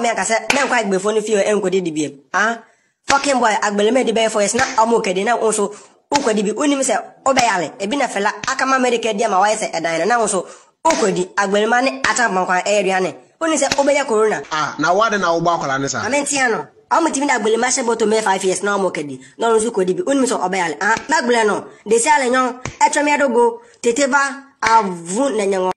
mi akasɛ na nkɔ agbefo no fie nkɔdi di biem ah fucking boy agbeleme de bɛyɛ forest na ɔmo di na nso wokɔdi bi wonim sɛ wobɛyɛ ale ebi na fɛla akama medical di ama wayɛ sɛ ɛdan no na nso wokɔdi agbelema ne atama kwan ɛyɛ aduane wonim sɛ wobɛyɛ corona. ah na wade na wobɔ akwadaa ne sa. ame ntia no ɔmo timi na agbelema hyɛ bɔtɔ mɛ five years na ɔmo di na ɔno nso kɔdi bi wonim sɛ ɔbɛyɛ ale ah na agbelɛ no de si ale nyɔn ɛtwɛm yɛ dogo tete ba avu na nyɛ